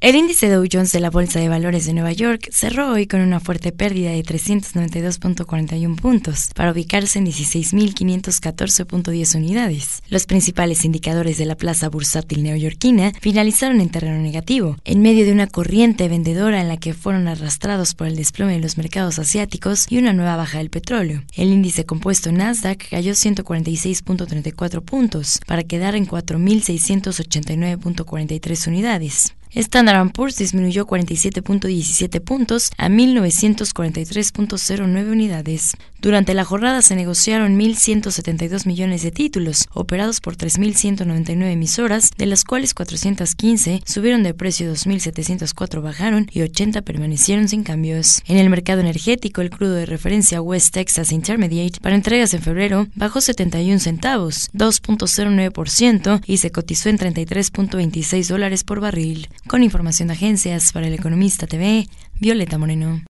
El índice Dow Jones de la Bolsa de Valores de Nueva York cerró hoy con una fuerte pérdida de 392.41 puntos para ubicarse en 16.514.10 unidades. Los principales indicadores de la plaza bursátil neoyorquina finalizaron en terreno negativo, en medio de una corriente vendedora en la que fueron arrastrados por el desplome de los mercados asiáticos y una nueva baja del petróleo. El índice compuesto Nasdaq cayó 146.34 puntos para quedar en 4.689.43 unidades. Standard Poor's disminuyó 47.17 puntos a 1943.09 unidades. Durante la jornada se negociaron 1.172 millones de títulos, operados por 3.199 emisoras, de las cuales 415 subieron de precio, 2.704 bajaron y 80 permanecieron sin cambios. En el mercado energético, el crudo de referencia West Texas Intermediate para entregas en febrero bajó 71 centavos, 2.09% y se cotizó en 33.26 dólares por barril. Con información de agencias para El Economista TV, Violeta Moreno.